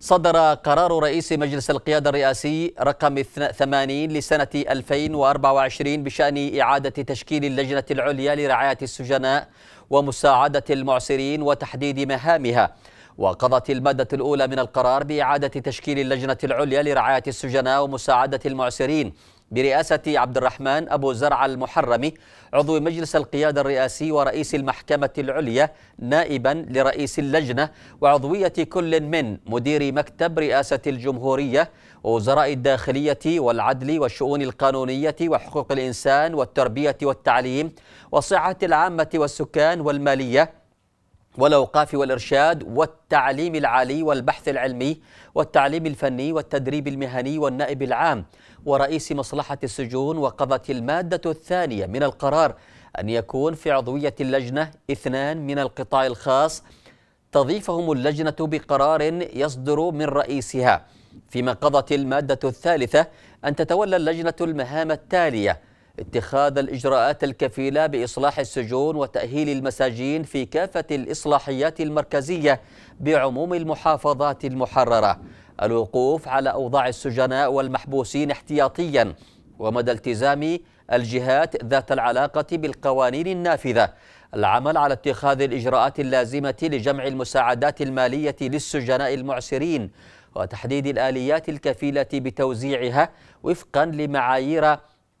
صدر قرار رئيس مجلس القيادة الرئاسي رقم 80 لسنة 2024 بشأن إعادة تشكيل اللجنة العليا لرعاية السجناء ومساعدة المعسرين وتحديد مهامها وقضت المادة الأولى من القرار بإعادة تشكيل اللجنة العليا لرعاية السجناء ومساعدة المعسرين برئاسة عبد الرحمن أبو زرع المحرمي عضو مجلس القيادة الرئاسي ورئيس المحكمة العليا نائبا لرئيس اللجنة وعضوية كل من مدير مكتب رئاسة الجمهورية ووزراء الداخلية والعدل والشؤون القانونية وحقوق الإنسان والتربية والتعليم والصحة العامة والسكان والمالية والأوقاف والإرشاد والتعليم العالي والبحث العلمي والتعليم الفني والتدريب المهني والنائب العام ورئيس مصلحة السجون وقضت المادة الثانية من القرار أن يكون في عضوية اللجنة اثنان من القطاع الخاص تضيفهم اللجنة بقرار يصدر من رئيسها فيما قضت المادة الثالثة أن تتولى اللجنة المهام التالية اتخاذ الإجراءات الكفيلة بإصلاح السجون وتأهيل المساجين في كافة الإصلاحيات المركزية بعموم المحافظات المحررة الوقوف على أوضاع السجناء والمحبوسين احتياطيا ومدى التزام الجهات ذات العلاقة بالقوانين النافذة العمل على اتخاذ الإجراءات اللازمة لجمع المساعدات المالية للسجناء المعسرين وتحديد الآليات الكفيلة بتوزيعها وفقا لمعايير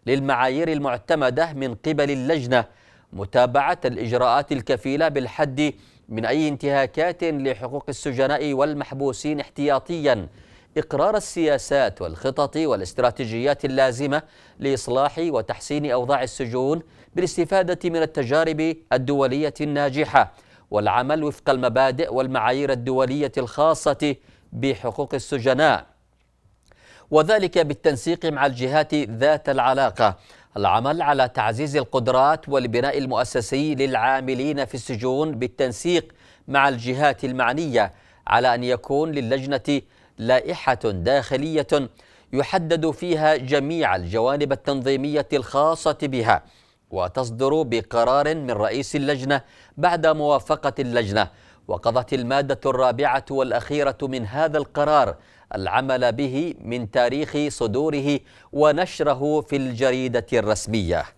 للمعايير المعتمدة من قبل اللجنة متابعة الإجراءات الكفيلة بالحد من أي انتهاكات لحقوق السجناء والمحبوسين احتياطياً إقرار السياسات والخطط والاستراتيجيات اللازمة لإصلاح وتحسين أوضاع السجون بالاستفادة من التجارب الدولية الناجحة والعمل وفق المبادئ والمعايير الدولية الخاصة بحقوق السجناء وذلك بالتنسيق مع الجهات ذات العلاقة العمل على تعزيز القدرات والبناء المؤسسي للعاملين في السجون بالتنسيق مع الجهات المعنية على أن يكون للجنة لائحة داخلية يحدد فيها جميع الجوانب التنظيمية الخاصة بها وتصدر بقرار من رئيس اللجنة بعد موافقة اللجنة وقضت المادة الرابعة والأخيرة من هذا القرار العمل به من تاريخ صدوره ونشره في الجريدة الرسمية